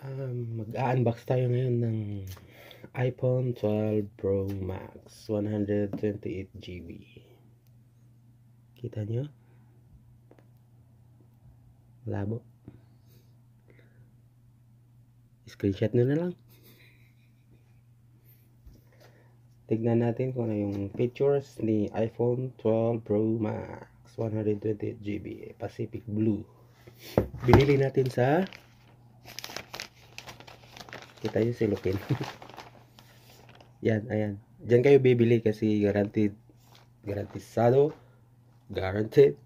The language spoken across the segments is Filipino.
Um, Mag-unbox tayo ngayon ng iPhone 12 Pro Max 128GB Kita nyo? Labo Screenshot nyo na lang Tignan natin kung ano yung features ni iPhone 12 Pro Max 128GB Pacific Blue Binili natin sa Kita yung silupin. yan, ayan. Diyan kayo bibili kasi guaranteed. Garantisado. Guaranteed.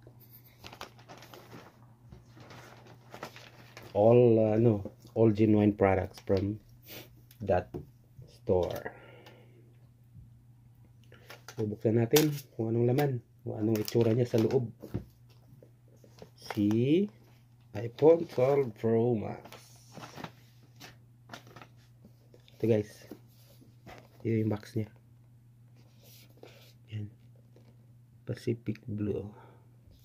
All, uh, no, all genuine products from that store. Bubuksan natin kung anong laman, kung anong itsura niya sa loob. Si iPhone 12 Pro Max ito guys ito yung box niya yan Pacific Blue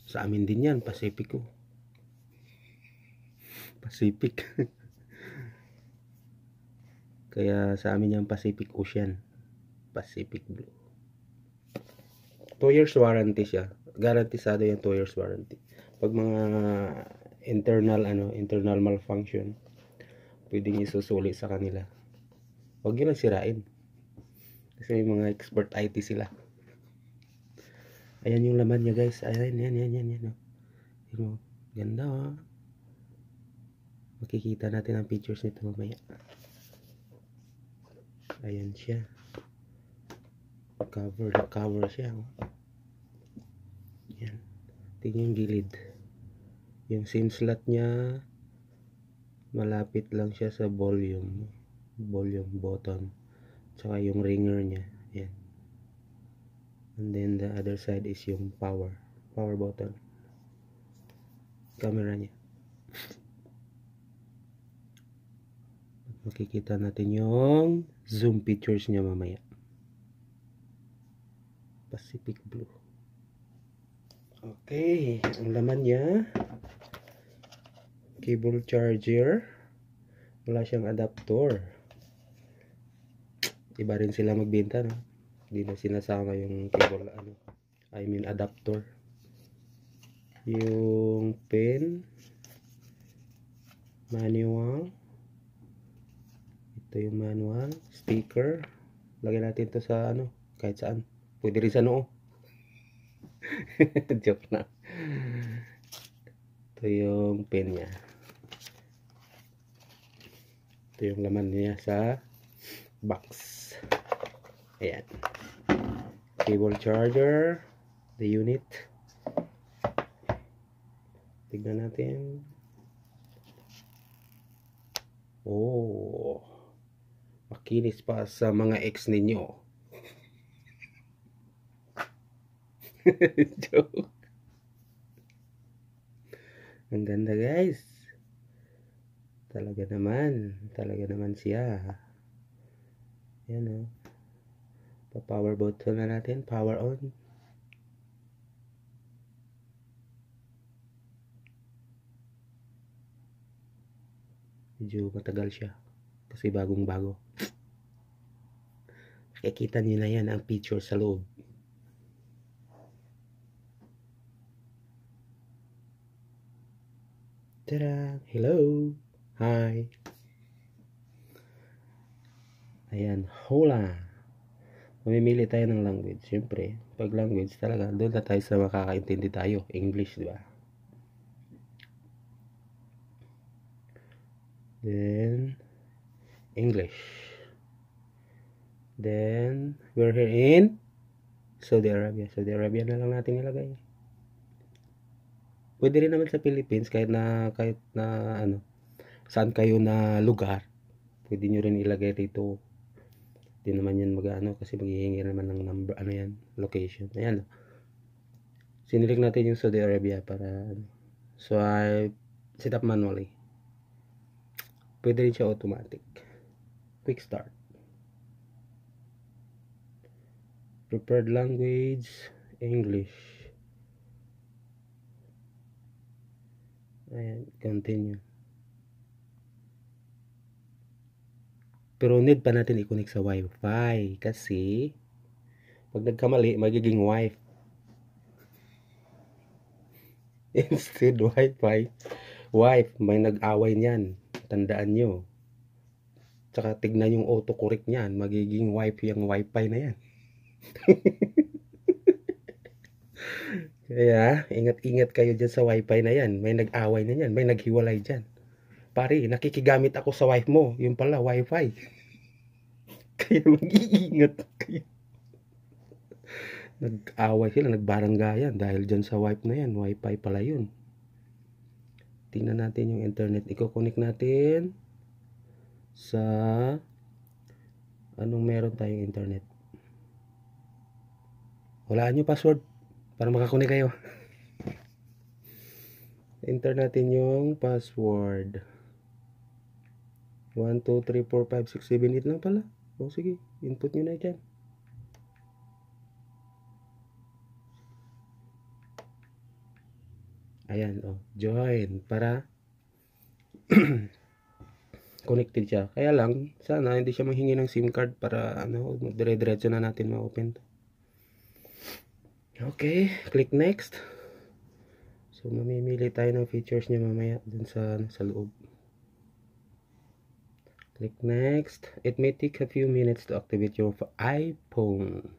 sa amin din yan Pacific oh. Pacific kaya sa amin yung Pacific Ocean Pacific Blue 2 years warranty siya garantisado yung 2 years warranty pag mga internal ano internal malfunction pwedeng isusuli sa kanila huwag nyo lang sirain kasi may mga expert IT sila ayan yung laman niya guys ayan yan yan yan yan oh. yun oh. ganda ha oh. makikita natin ang pictures nito mamaya ayan siya cover cover siya oh. yan tingin yung gilid yung sim slot niya malapit lang siya sa volume volume button tsaka yung ringer nya yan and then the other side is yung power power button camera nya at makikita natin yung zoom pictures nya mamaya Pacific Blue okay ang laman nya cable charger wala siyang adapter iba rin sila magbenta no hindi na sinasama yung cable ano I mean adapter yung pin manual ito yung manual sticker lagyan natin to sa ano kahit saan pwede rin sa noo joke na ito yung pin niya ito yung laman niya sa box Ayan. Cable charger. The unit. Tignan natin. Oh. Makinis pa sa mga ex ninyo. Joke. Ang ganda guys. Talaga naman. Talaga naman siya. Yan o. Oh power button na natin, power on. Medyo matagal siya kasi bagong bago. Nakikita niyo na yan ang picture sa loob. Tada! Hello! Hi! Ayan, hola! mamimili tayo ng language. Siyempre, pag language talaga, doon na tayo sa makakaintindi tayo. English, di ba? Then, English. Then, we're here in Saudi Arabia. Saudi Arabia na lang natin ilagay. Pwede rin naman sa Philippines kahit na kahit na ano saan kayo na lugar, pwede niyo rin ilagay dito di naman yan mag-ano kasi maghihingi naman ng number, ano yan, location. Ayan, oh. Sinilik natin yung Saudi Arabia para, ano. So, I set up manually. Pwede rin siya automatic. Quick start. Prepared language, English. Ayan, continue. Pero need pa natin i-connect sa Wi-Fi kasi pag nagkamali, magiging wife. Instead, Wi-Fi. Wife, may nag-away niyan. Tandaan nyo. Tsaka tignan yung autocorrect niyan. Magiging wife yung Wi-Fi na yan. Kaya, ingat-ingat kayo dyan sa Wi-Fi na yan. May nag-away na yan. May naghiwalay dyan pare, nakikigamit ako sa wife mo. Yung pala, wifi. Kaya mag-iingat kayo. Nag-away sila, nagbaranggayan dahil dyan sa wife na yan. Wifi pala yun. Tingnan natin yung internet. Iko-connect natin sa anong meron tayong internet. Walaan nyo password para makakunik kayo. Enter natin yung password. 1, 2, 3, 4, 5, 6, 7, 8 lang pala. O oh, sige, input nyo na dyan. Ayan, o. Oh. Join. Para connected siya. Kaya lang, sana hindi siya manghingi ng SIM card para ano, dire diretso na natin ma-open Okay, click next. So, mamimili tayo ng features niya mamaya dun sa, ano, sa loob. Click next. It may take a few minutes to activate your iPhone.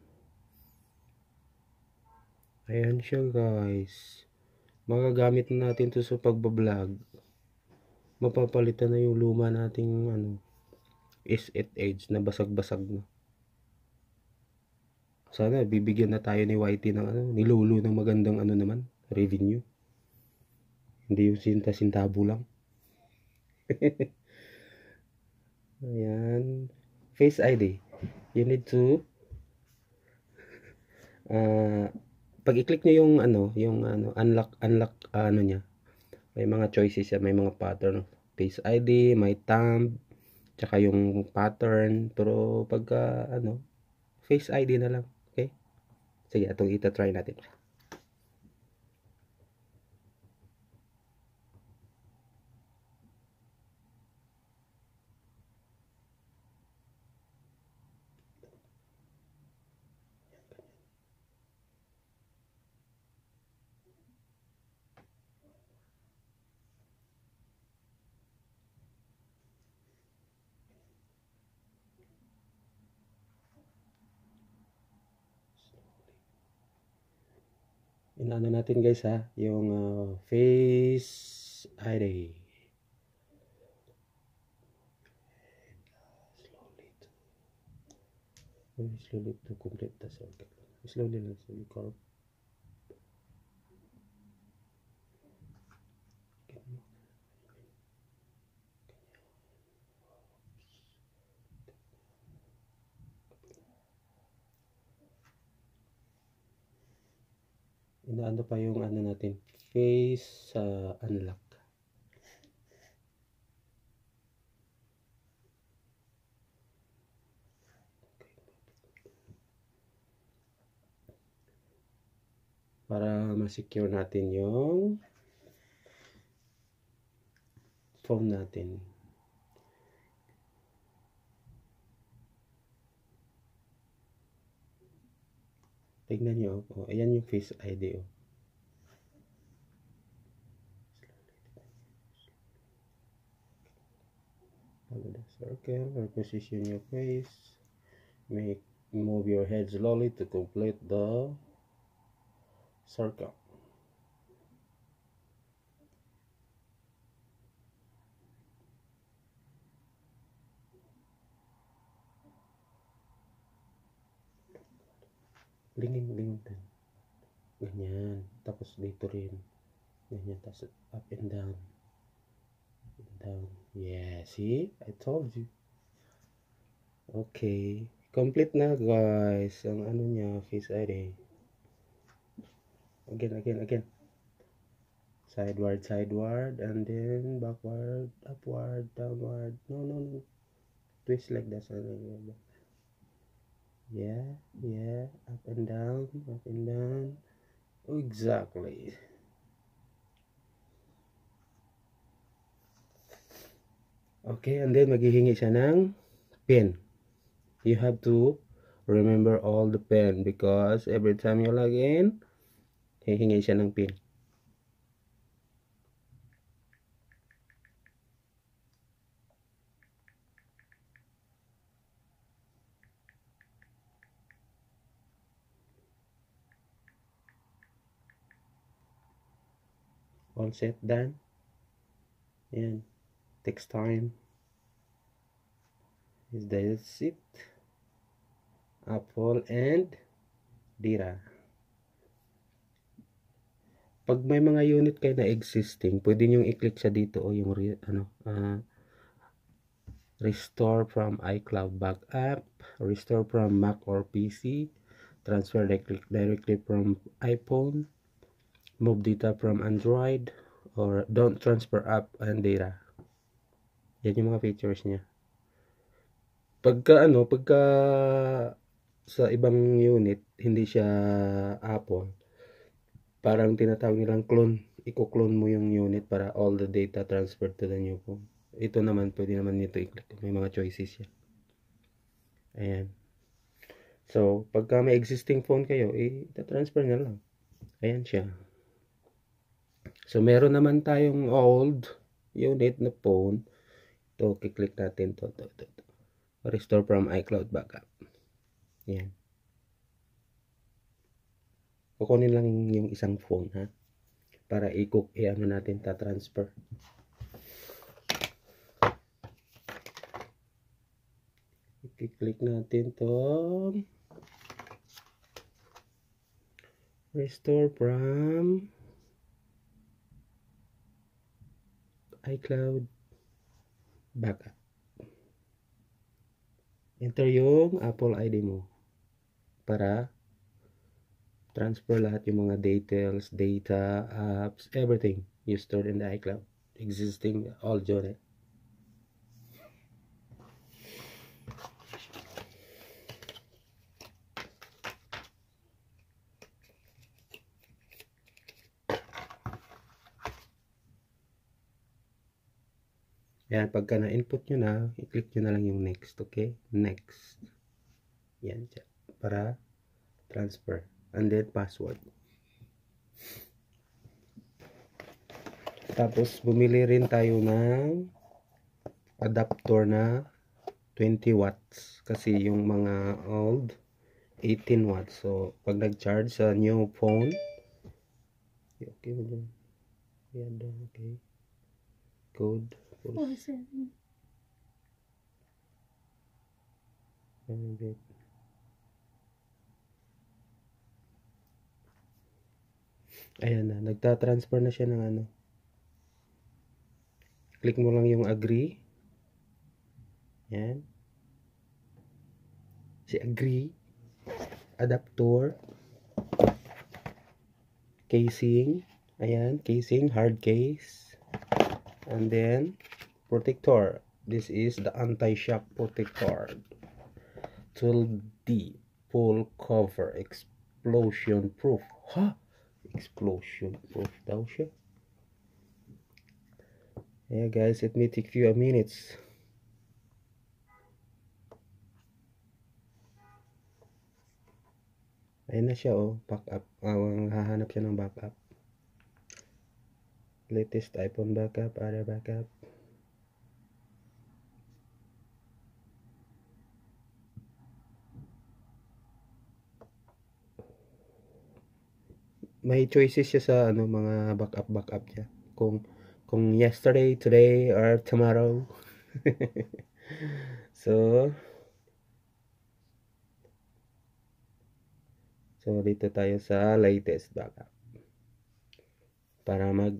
Ayan siya guys. Magagamit na natin to sa pagbablog. Mapapalitan na yung luma nating ano, is it age na basag-basag na. Sana bibigyan na tayo ni YT ng ano, Nilulu Lulu ng magandang ano naman, revenue. Hindi yung sinta-sintabo lang. Ayan. Face ID. You need to uh, pag i-click niyo yung ano, yung ano, unlock unlock uh, ano niya. May mga choices siya, may mga pattern. Face ID, may thumb, tsaka yung pattern. Pero pagka uh, ano, face ID na lang. Okay? Sige, itong ita-try natin. Inaano natin guys ha, yung uh, face ID. Slowly to complete the circle. Slowly lang, slowly curve. inaano pa yung ano natin face sa uh, unlock para ma-secure natin yung phone natin. Tignan nyo. Oh, ayan yung face ID. Oh. Follow the circle or position your face. Make move your head slowly to complete the circle. lingin-lingin. Ganyan. Tapos dito rin. Ganyan. Tapos up and down. down. Yeah. See? I told you. Okay. Complete na guys. Ang ano niya. Face ID. Again, again, again. Sideward, sideward. And then backward, upward, downward. No, no, no. Twist like that. Something like that. yeah, yeah, up and down, up and down. Exactly. Okay, and then maghihingi siya ng pin. You have to remember all the pin because every time you log in, hihingi siya ng pin. all set done yan text time is the receipt Apple and Dira pag may mga unit kayo na existing pwede nyo i-click sa dito o oh, yung re, ano uh, restore from iCloud backup, restore from Mac or PC, transfer directly from iPhone, move data from Android or don't transfer app and data. Yan yung mga features niya. Pagka ano, pagka sa ibang unit, hindi siya Apple. Parang tinatawag nilang clone. Iko-clone mo yung unit para all the data transferred to the new phone. Ito naman, pwede naman nito i-click. May mga choices siya. Ayan. So, pagka may existing phone kayo, i-transfer eh, na lang. Ayan siya. So, meron naman tayong old unit na phone. Ito, kiklik natin to, to, to, to. Restore from iCloud backup. Yan. Kukunin lang yung isang phone, ha? Para i-cook, i-ano natin, ta-transfer. i-click natin to restore from iCloud backup. Enter yung Apple ID mo para transfer lahat yung mga details, data, apps, everything you stored in the iCloud. Existing, all dyan Ayan, pagka na-input nyo na, i-click nyo na lang yung next, okay? Next. Yan, Para transfer. And then, password. Tapos, bumili rin tayo ng adapter na 20 watts. Kasi yung mga old, 18 watts. So, pag nag-charge sa new phone, okay, okay, okay, okay, okay, code, tapos, oh, seven. Seven bed. Ayan na, nagta-transfer na siya ng ano. Click mo lang yung agree. Yan. Si agree. Adapter. Casing. Ayan, casing, hard case and then protector this is the anti-shock protector tool d full cover explosion proof huh explosion proof daw siya yeah guys it may take few minutes ayun na siya oh back up ah, hahanap siya ng back latest iPhone backup, other backup. May choices siya sa ano mga backup backup niya. Kung kung yesterday, today or tomorrow. so So dito tayo sa latest backup. Para mag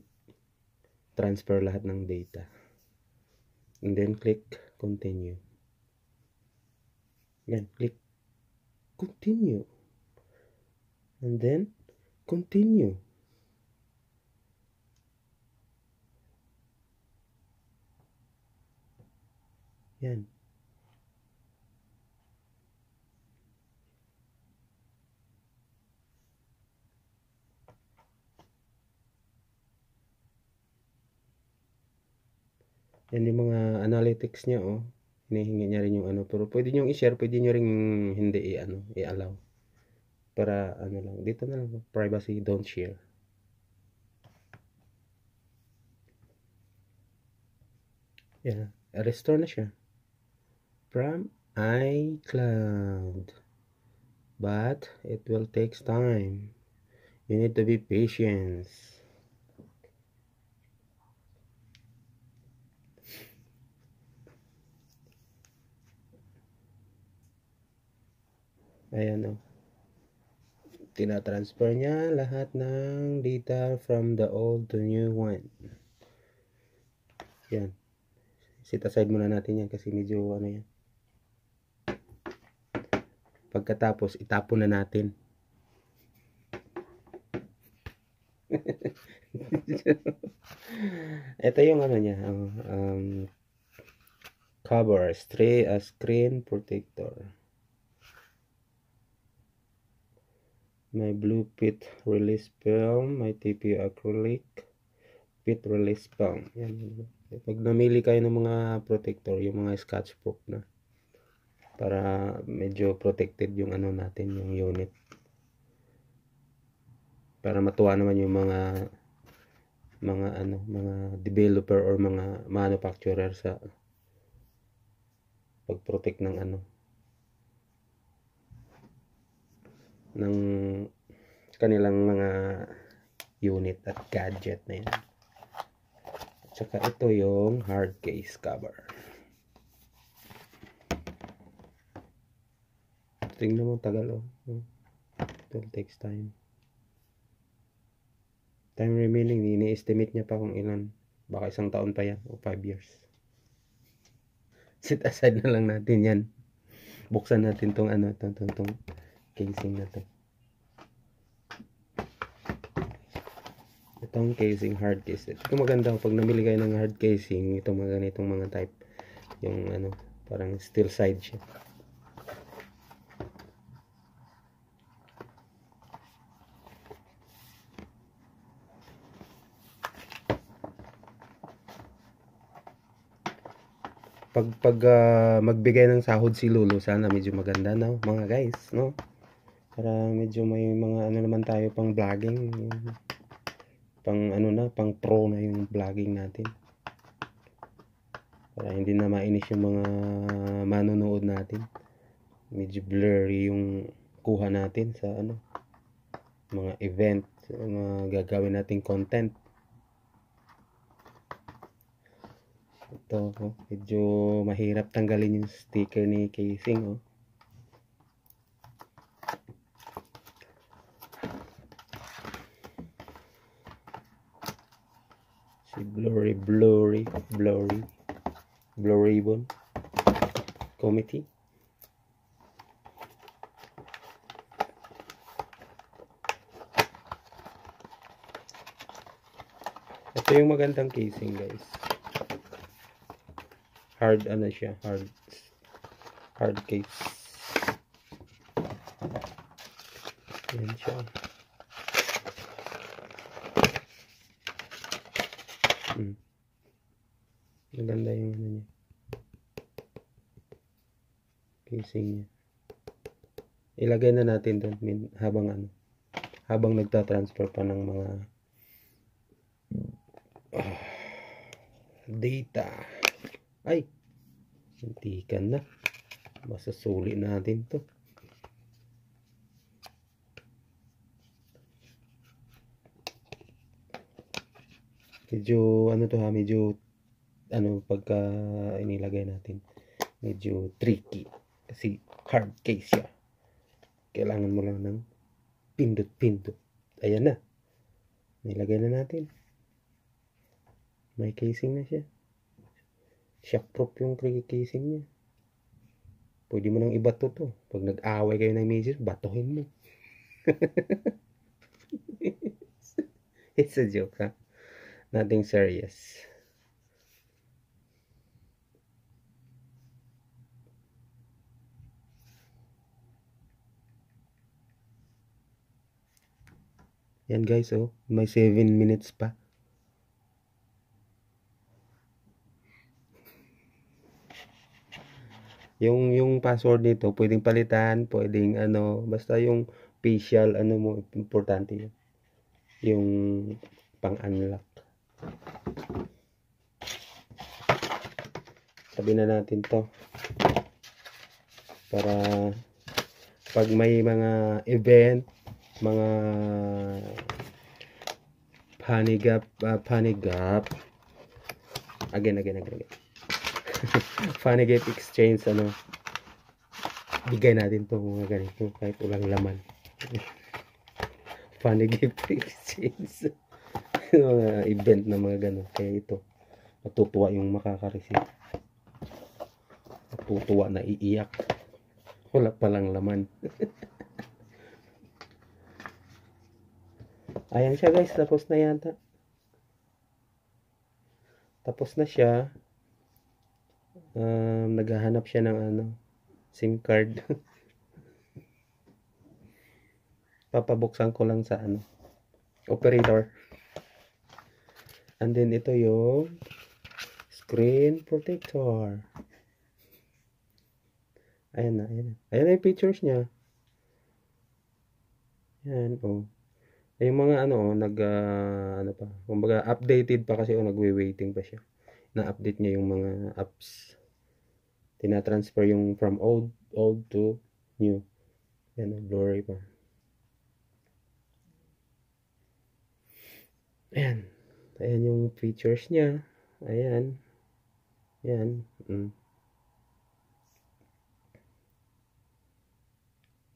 transfer lahat ng data. And then click continue. Yan, click continue. And then continue. Yan. Yan yung mga analytics niya, oh. Hinihingi niya rin yung ano. Pero pwede niyo i-share, pwede niyo rin hindi i-ano, i-allow. Para ano lang, dito na lang, privacy, don't share. Yan, restore na siya. From iCloud. But, it will take time. You need to be patient. Ayan o. Oh. Tinatransfer niya lahat ng data from the old to new one. Yan. Sit aside muna natin yan kasi medyo ano yan. Pagkatapos, itapon na natin. Ito yung ano niya. Um, um, cover, stray, uh, screen protector. my blue pit release film, my TPU acrylic pit release film. Yan. Pag namili kayo ng mga protector, yung mga scotch proof na para medyo protected yung ano natin, yung unit. Para matuwa naman yung mga mga ano, mga developer or mga manufacturer sa pag-protect ng ano ng kanilang mga unit at gadget na yan. At saka ito yung hard case cover. Tingnan mo tagal oh. It takes time. Time remaining, ini-estimate niya pa kung ilan. Baka isang taon pa yan o 5 years. Sit aside na lang natin yan. Buksan natin tong ano, tong, tong, tong casing na to. Itong casing, hard case. Ito maganda pag namili kayo ng hard casing, itong mga ganitong mga type. Yung ano, parang steel side siya. pag pag uh, magbigay ng sahod si Lulu sana medyo maganda na no? mga guys no para medyo may mga ano naman tayo pang vlogging pang ano na pang pro na yung vlogging natin para hindi na mainis yung mga manonood natin medyo blurry yung kuha natin sa ano mga event mga gagawin nating content ito oh, medyo mahirap tanggalin yung sticker ni casing oh blurry, blurry, blurry, blurrable committee. Ito yung magandang casing guys. Hard ano siya, hard hard case. Yan siya. maganda yung ano niya casing niya ilagay na natin doon habang ano habang nagta-transfer pa ng mga uh, data ay sintikan na masasuli natin to medyo ano to ha medyo ano pagka inilagay natin medyo tricky kasi hard case siya kailangan mo lang ng pindot-pindot ayan na nilagay na natin may casing na siya shockproof yung casing niya pwede mo nang ibato to. Pag nag-away kayo ng misis, batuhin mo. It's a joke, ha? Nothing serious. Yan guys, oh. May 7 minutes pa. Yung yung password nito, pwedeng palitan, pwedeng ano, basta yung facial ano mo importante yun. Yung pang-unlock. Sabi na natin 'to. Para pag may mga event mga panigap uh, panigap again again again, again. panigap exchange ano bigay natin to mga ganito kahit ulang laman panigap exchange mga event na mga ganun kaya ito matutuwa yung makaka makakareceive matutuwa na iiyak wala palang laman Ayan siya guys, tapos na yata. Tapos na siya. Um, naghahanap siya ng ano, SIM card. Papabuksan ko lang sa ano, operator. And then ito yung screen protector. Ayan na, ayan na. Ayan na yung pictures niya. Ayan, oh. Eh, yung mga ano, nag, uh, ano pa, kumbaga updated pa kasi o nagwe-waiting pa siya. Na-update niya yung mga apps. Tinatransfer yung from old, old to new. Yan, blurry pa. Ayan. Ayan yung features niya. Ayan. Ayan. Mm.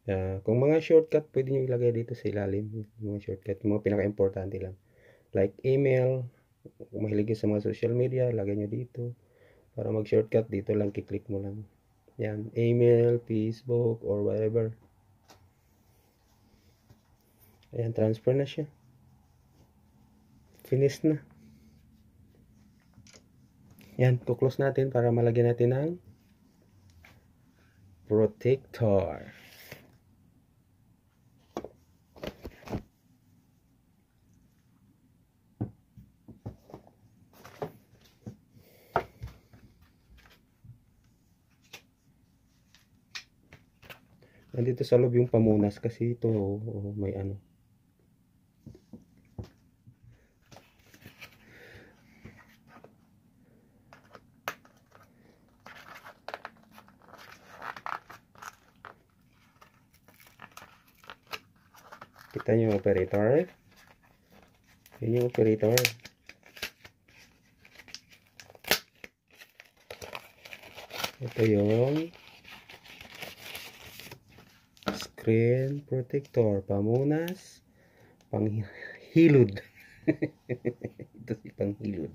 Uh, kung mga shortcut, pwede nyo ilagay dito sa ilalim. Mga shortcut, mga pinaka-importante lang. Like email, kung mahilig sa mga social media, lagay nyo dito. Para mag-shortcut, dito lang, kiklik mo lang. Yan, email, Facebook, or whatever. Ayan, transfer na siya. Finish na. Yan, close natin para malagyan natin ng protector. dito sa loob yung pamunas kasi ito oh, oh may ano. Kita nyo yung operator. Yun yung operator. Ito yung Krill protector, pamunas, panghilod. Ito si panghilod.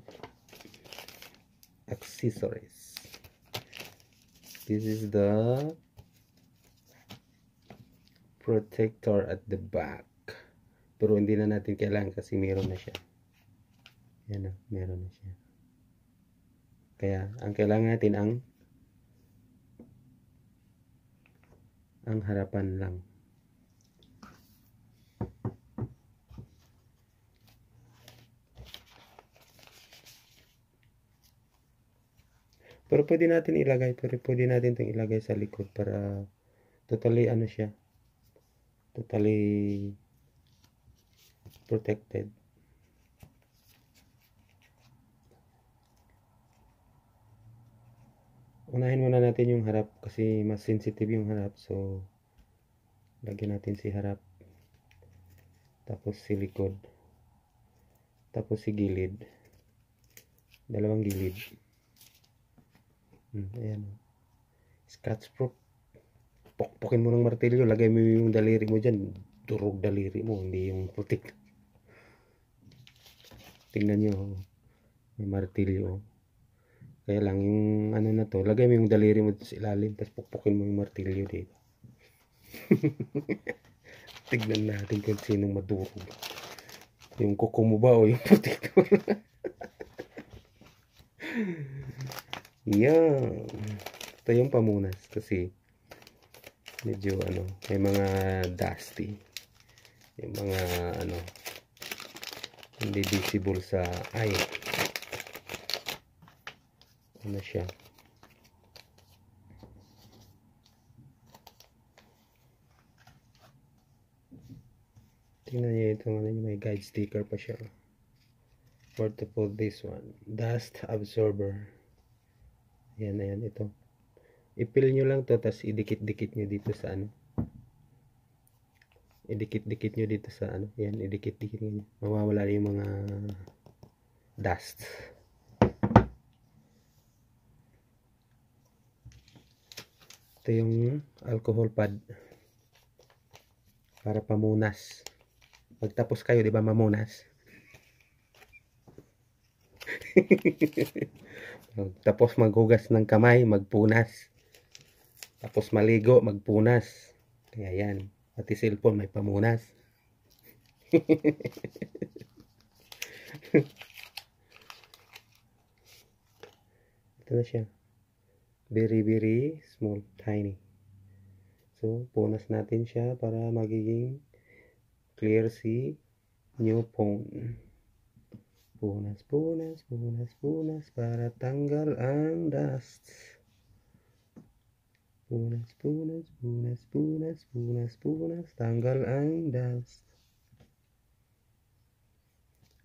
Accessories. This is the protector at the back. Pero hindi na natin kailangan kasi meron na siya. Yan na, meron na siya. Kaya, ang kailangan natin ang ang harapan lang. Pero pwede natin ilagay, pero pwede natin itong ilagay sa likod para totally ano siya, totally protected. unahin muna natin yung harap kasi mas sensitive yung harap so lagyan natin si harap tapos si likod tapos si gilid dalawang gilid hmm, ayan scratch proof pokpokin mo ng martilyo lagay mo yung daliri mo dyan durog daliri mo hindi yung putik tingnan nyo oh. may martilyo oh. Kaya lang yung ano na to, lagay mo yung daliri mo sa ilalim tapos pukpukin mo yung martilyo dito. Tignan natin kung sinong maduro. Yung kuko mo ba o yung puti ko. Yan. Ito yung pamunas kasi medyo ano, may mga dusty. Yung mga ano, hindi visible sa eye na siya. Tingnan niyo ito. Ano, may guide sticker pa siya. Where to put this one? Dust absorber. Ayan, ayan, ito. Ipil nyo lang to, tapos idikit-dikit nyo dito sa ano. Idikit-dikit nyo dito sa ano. Ayan, idikit-dikit nyo. Mawawala yung mga dust. ito yung alcohol pad para pamunas magtapos kayo di ba mamunas tapos maghugas ng kamay magpunas tapos maligo magpunas kaya yan pati cellphone may pamunas ito na siya very very small, tiny. So, bonus natin siya para magiging clear si new phone. Bonus, bonus, bonus, bonus para tanggal ang dust. Bonus, bonus, bonus, bonus, bonus, bonus, tanggal ang dust.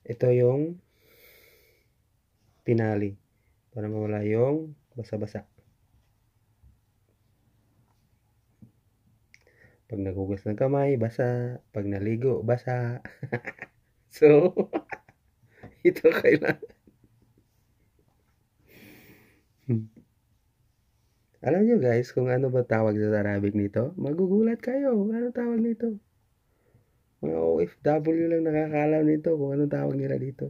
Ito yung tinali para mawala yung basa-basa. Pag nagugas ng kamay, basa. Pag naligo, basa. so, ito kailangan. Hmm. Alam nyo guys, kung ano ba tawag sa Arabic nito? Magugulat kayo. Ano tawag nito? Mga OFW lang nakakalam nito kung ano tawag nila dito.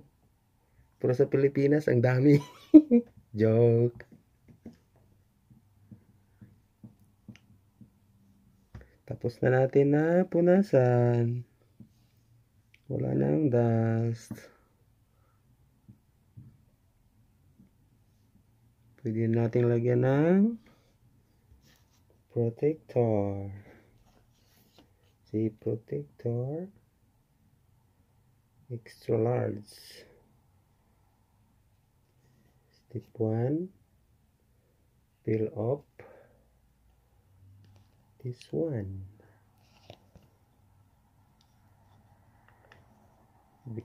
Pero sa Pilipinas, ang dami. Joke. Tapos na natin na punasan. Wala nang dust. Pwede natin lagyan ng protector. Si protector extra large. Step 1 peel off this one be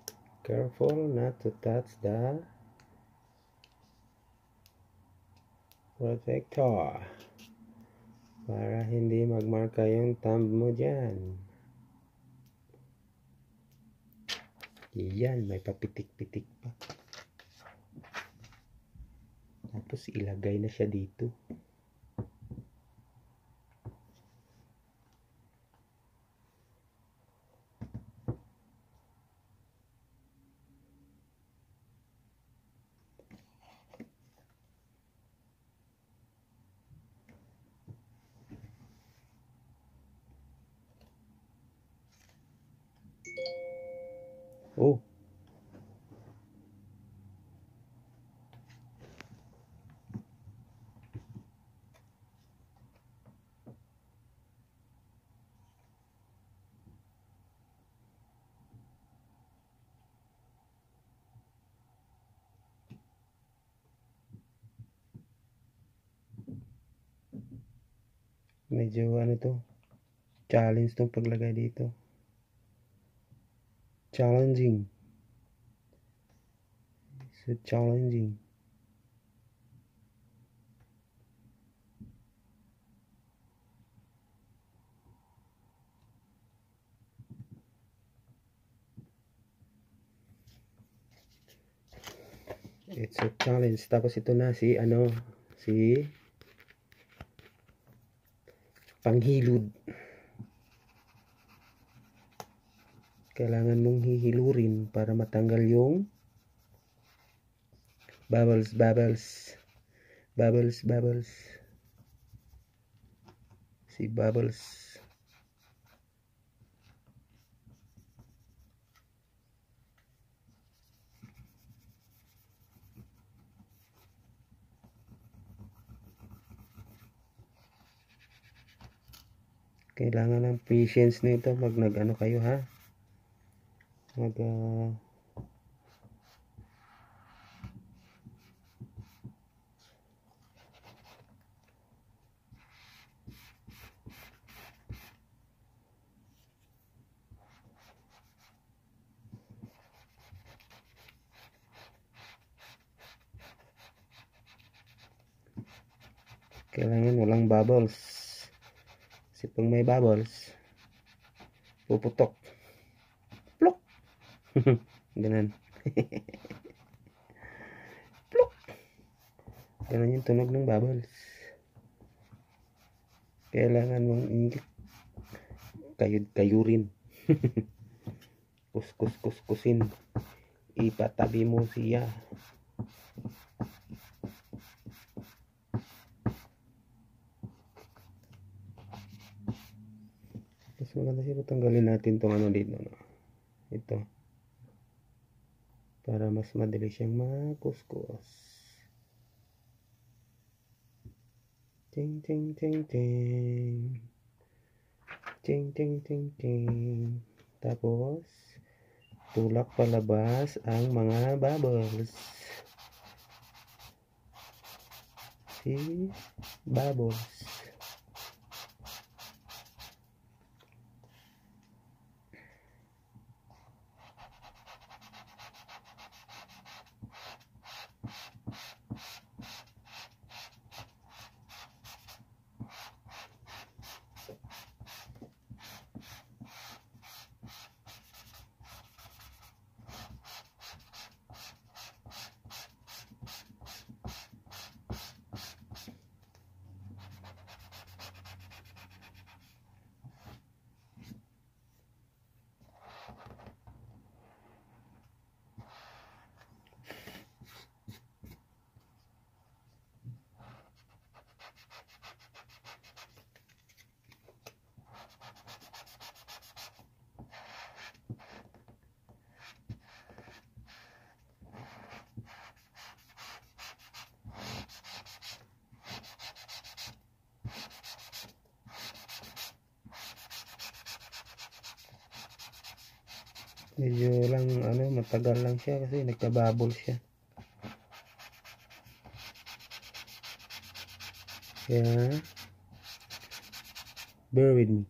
careful not to touch the protector para hindi magmarka yung thumb mo dyan yan may papitik-pitik pa tapos ilagay na siya dito medyo ano to challenge tong paglagay dito challenging so challenging it's a challenge tapos ito na si ano si panghilod kailangan mong hihilurin para matanggal yung bubbles bubbles bubbles bubbles si bubbles kailangan ng patience nito mag nag ano kayo ha mag uh, kailangan walang bubbles pag may bubbles, puputok. Plok! Ganun. Plok! Ganun yung tunog ng bubbles. Kailangan mong ingit. Kayod, kayurin. kus, kus, kus, kusin. Ipatabi mo siya. maganda siguro tanggalin natin tong ano dito no? ito para mas madali siyang makuskus ting ting ting ting ting ting ting ting tapos tulak palabas ang mga bubbles si bubbles medyo lang ano matagal lang siya kasi nagkabubble siya yeah bear with me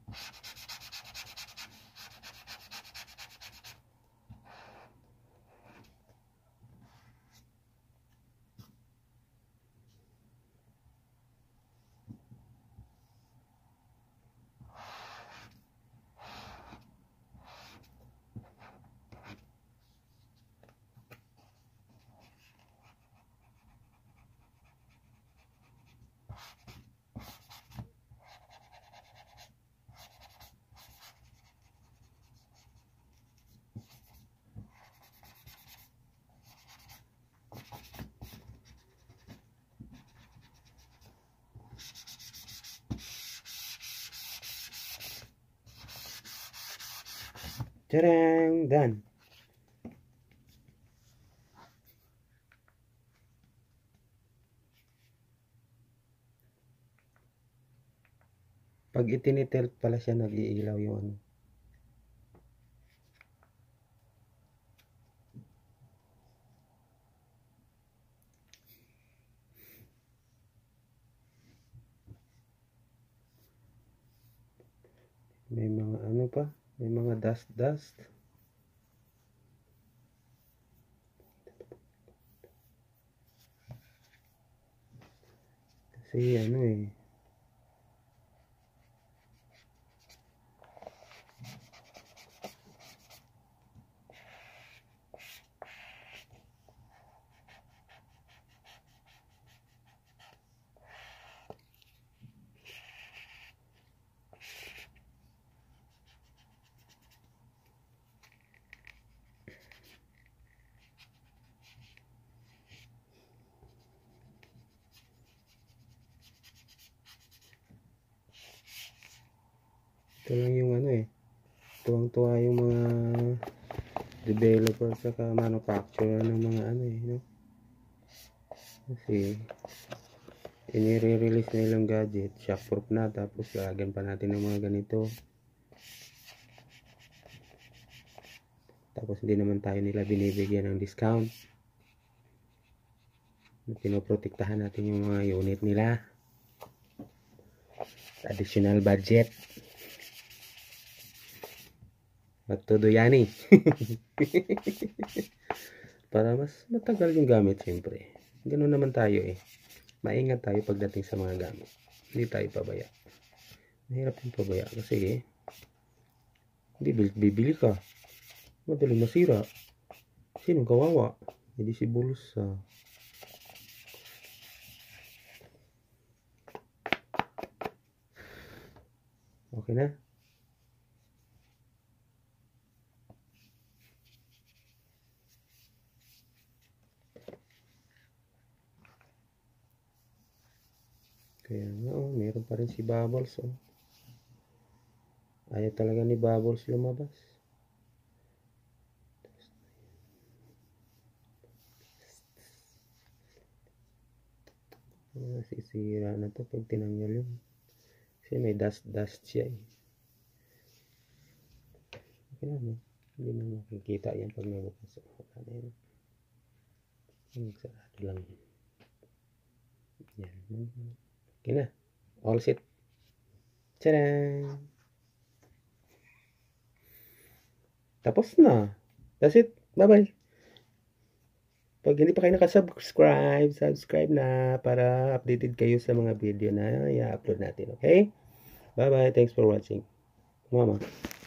Tadang! Done. Pag itinitelt pala siya, nag-iilaw yung ano. dust dust kasi ano eh ito lang yung ano eh tuwang-tuwa yung mga developer sa manufacturer ng mga ano eh no? kasi inire-release na ilang gadget shockproof na tapos lagyan pa natin ng mga ganito tapos hindi naman tayo nila binibigyan ng discount pinoprotektahan natin yung mga unit nila additional budget Matudo yan eh. Para mas matagal yung gamit siyempre. Ganun naman tayo eh. Maingat tayo pagdating sa mga gamit. Hindi tayo pabaya. Mahirap yung pabaya kasi eh. Bibili, bibili ka. Madaling masira. Sinong kawawa? Hindi si Bulsa. Ah. Okay na? si Bubbles. Oh. Ayaw talaga ni Bubbles lumabas. Nasisira ah, na to pag tinanggal yun. Kasi may dust-dust siya eh. Okay na, no? Hindi na makikita yan pag nabukas. Wala na Magsarado lang Yan. Okay na all set Tada! Tapos na. That's it. Bye-bye. Pag hindi pa kayo nakasubscribe, subscribe na para updated kayo sa mga video na i-upload natin. Okay? Bye-bye. Thanks for watching. Mama.